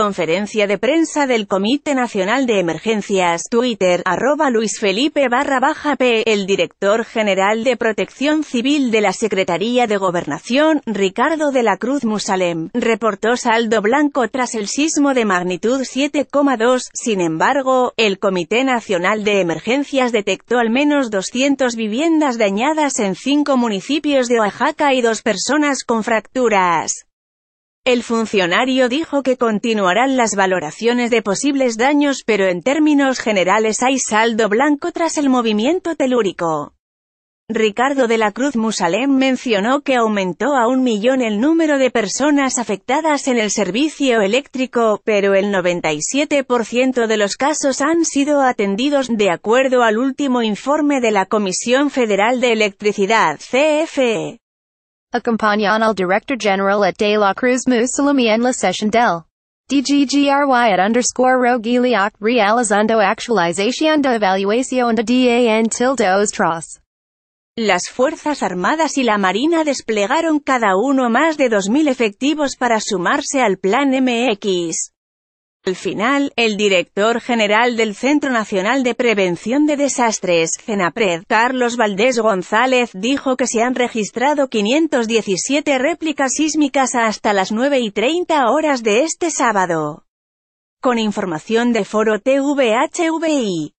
Conferencia de prensa del Comité Nacional de Emergencias, Twitter, arroba Luis Felipe barra baja P, el director general de Protección Civil de la Secretaría de Gobernación, Ricardo de la Cruz Musalem, reportó saldo blanco tras el sismo de magnitud 7,2, sin embargo, el Comité Nacional de Emergencias detectó al menos 200 viviendas dañadas en cinco municipios de Oaxaca y dos personas con fracturas. El funcionario dijo que continuarán las valoraciones de posibles daños pero en términos generales hay saldo blanco tras el movimiento telúrico. Ricardo de la Cruz Musalem mencionó que aumentó a un millón el número de personas afectadas en el servicio eléctrico, pero el 97% de los casos han sido atendidos, de acuerdo al último informe de la Comisión Federal de Electricidad, CFE acompañan al Director General at de la Cruz Moussalumi en la sesión del DGGRY at underscore roguiliac realizando actualización de evaluación de DAN Tilde Ostros. Las Fuerzas Armadas y la Marina desplegaron cada uno más de 2.000 efectivos para sumarse al Plan MX. Al final, el director general del Centro Nacional de Prevención de Desastres, CENAPRED, Carlos Valdés González, dijo que se han registrado 517 réplicas sísmicas hasta las 9 y 30 horas de este sábado. Con información de Foro TVHVI.